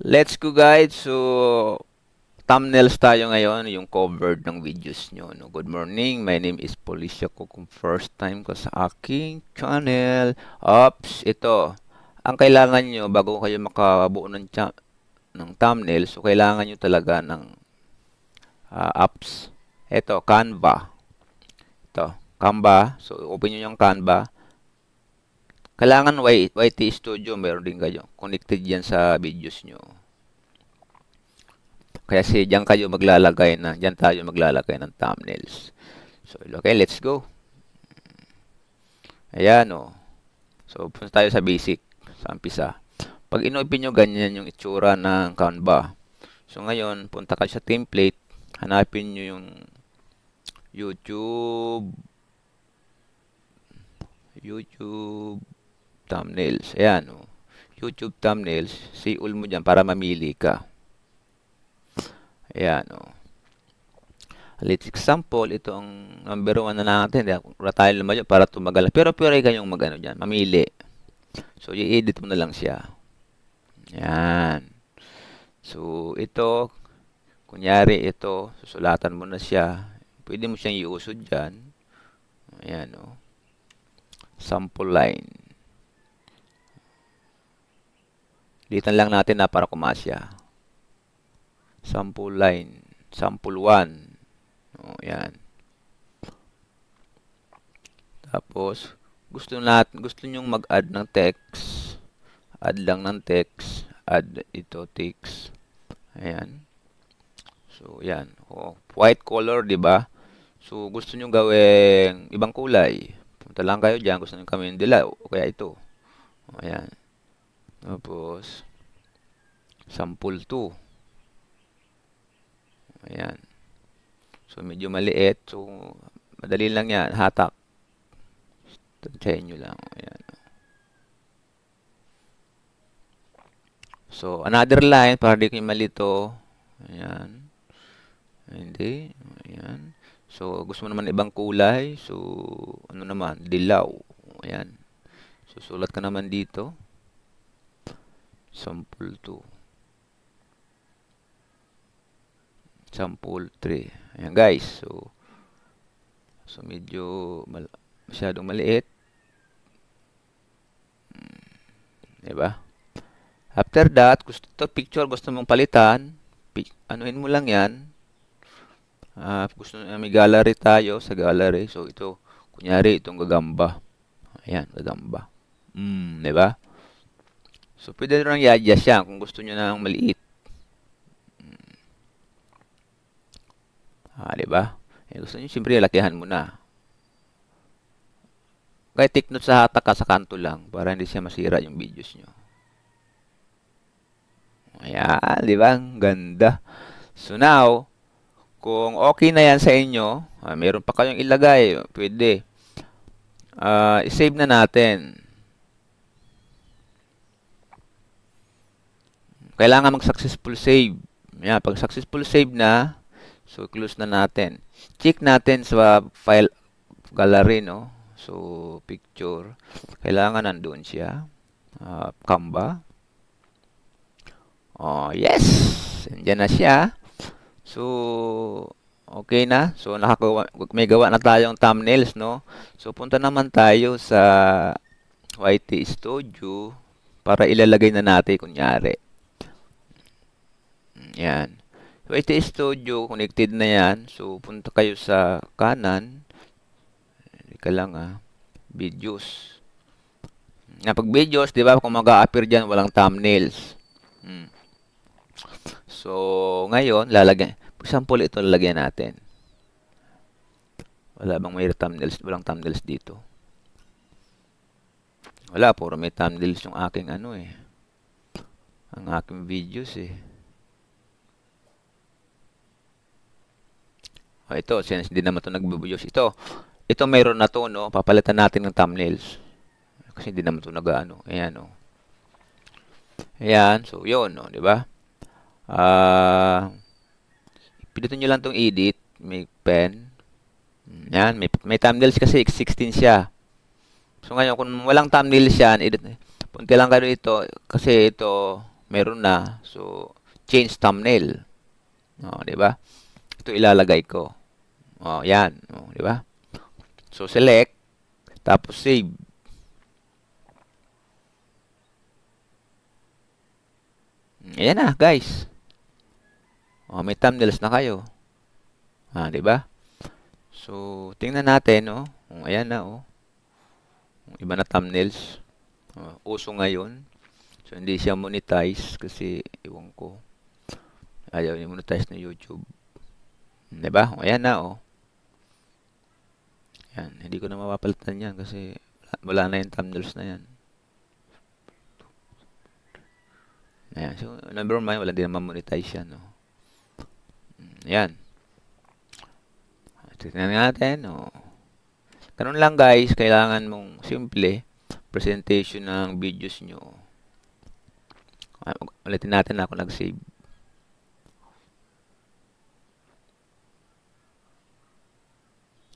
Let's go guys. So thumbnails tayo ngayon, yung covered ng videos nyo. No? Good morning, my name is Policia ko kung first time ko sa aking channel. Ops, ito. Ang kailangan nyo bago kayo makabuo ng, ng thumbnail, so kailangan nyo talaga ng uh, ah, apps. Ito, Canva. Ito, Canva. So open nyo yung Canva. Kailangan y YT Studio meron din kayo. Connected yan sa videos nyo. Kasi diyan kayo maglalagay na, diyan tayo maglalagay ng thumbnails. So, okay, let's go. Ayan, o. Oh. So, punta tayo sa basic, sa umpisa. Pag inopen nyo, ganyan yung itsura ng Canva. So, ngayon, punta ka sa template. Hanapin nyo yung YouTube YouTube thumbnails. Ayan, oh. YouTube thumbnails. See all mo dyan para mamili ka. Ayan, oh. Let's example, ito ang number 1 na natin. Wala tayo lumayo para tumagal. Pero pwede kayong magano dyan, mamili. So, i-edit mo na lang siya. Ayan. So, ito, kunyari ito, susulatan mo na siya. Pwede mo siyang iusod dyan. Ayan, oh. Sample line. Litan lang natin na para kumasya. Sample line. Sample 1. O, yan. Tapos, gusto natin, gusto nyong mag-add ng text. Add lang ng text. Add ito, text. Ayan. So, yan. O, white color, di ba? So, gusto nyong gawing ibang kulay. Punta lang kayo dyan. Gusto nyo kami yung dilaw. O kaya ito. O, ayan. Tapos, sample 2. Ayan. So, medyo maliit. So, madali lang yan. Hatak. Tansyahin nyo lang. Ayan. So, another line para di kayo malito. Ayan. Hindi. Ayan. So, gusto mo naman ibang kulay. So, ano naman? Dilaw. Ayan. So, sulat ka naman dito sample 2 sample 3 ayan guys so so medyo mal masyadong maliit hmm, diba after that gusto to picture gusto mong palitan pic anuhin mo lang yan uh, gusto na may gallery tayo sa gallery so ito kunyari itong gagamba ayan gagamba mm diba So, pwede nyo nang i-adjust yan kung gusto nyo ng maliit. Ah, diba? Eh, gusto nyo, siyempre, lakihan mo na. Kaya take note sa hatak sa kanto lang para hindi siya masira yung videos nyo. Ayan, di ba? Ganda. So now, kung okay na yan sa inyo, ah, meron pa kayong ilagay, pwede. Uh, I-save na natin. kailangan mag-successful save. Yeah, pag successful save na, so close na natin. Check natin sa file gallery, no? So, picture. Kailangan nandun siya. Uh, Canva. Oh, yes! Diyan na siya. So, okay na. So, nakagawa, may gawa na tayong thumbnails, no? So, punta naman tayo sa YT Studio para ilalagay na natin, kunyari. Yan. So, IT Studio, connected na yan. So, punta kayo sa kanan. Hindi ka lang ah. Videos. Na pag videos, di ba, kung mag-a-appear dyan, walang thumbnails. Hmm. So, ngayon, lalagyan. For example, ito lalagyan natin. Wala bang may thumbnails? Walang thumbnails dito. Wala, puro may thumbnails yung aking ano eh. Ang aking videos eh. O ah, ito, since hindi naman ito nagbo-use. Ito, ito meron na to no? Papalitan natin ng thumbnails. Kasi hindi naman ito nag-ano. Ayan, no? Oh. Ayan. So, yun, no? Oh, diba? Ah... Uh, pindutin nyo lang tong edit. May pen. Ayan. May, may thumbnails kasi 16 siya. So, ngayon, kung walang thumbnails yan, edit, punti lang kayo ito. Kasi ito, meron na. So, change thumbnail. O, oh, diba? Ito ilalagay ko. Oh, yan. Oh, di ba? So, select. Tapos, save. Ayan na, guys. Oh, may thumbnails na kayo. Ah, di ba? So, tingnan natin, oh. oh ayan na, oh. oh iba na thumbnails. Oh, uso ngayon. So, hindi siya monetize kasi, iwan ko. Ayaw ni monetize ng YouTube. Diba? O, oh, ayan na, oh. Yan, hindi ko na mapapalitan yan kasi wala na yung thumbnails na yan. Ayan, so number one, wala din naman monetize yan, no. Ayan. Mm, tignan natin, no. Ganun lang guys, kailangan mong simple eh, presentation ng videos nyo. Ulitin natin ako nag-save.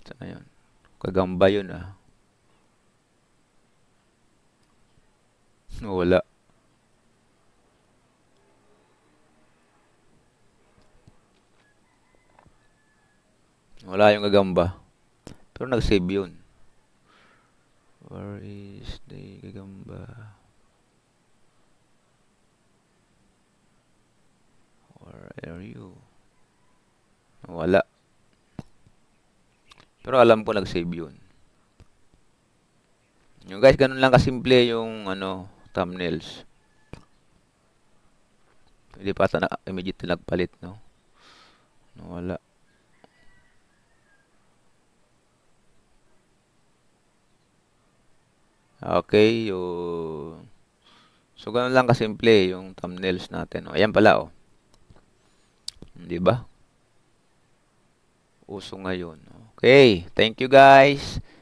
So, ayun. Kagamba yun ah. Wala. Wala yung gagamba. Pero nag-save yun. Where is the gagamba? Where are you? Wala. Pero alam ko nag-save yun. Yung guys, ganun lang kasimple yung ano, thumbnails. Hindi pa ata na, immediately nagpalit, no? no wala. Okay, yung... So, ganun lang kasimple yung thumbnails natin. O, ayan pala, oh. Di ba? Uso ngayon. Oh. Okay, thank you guys.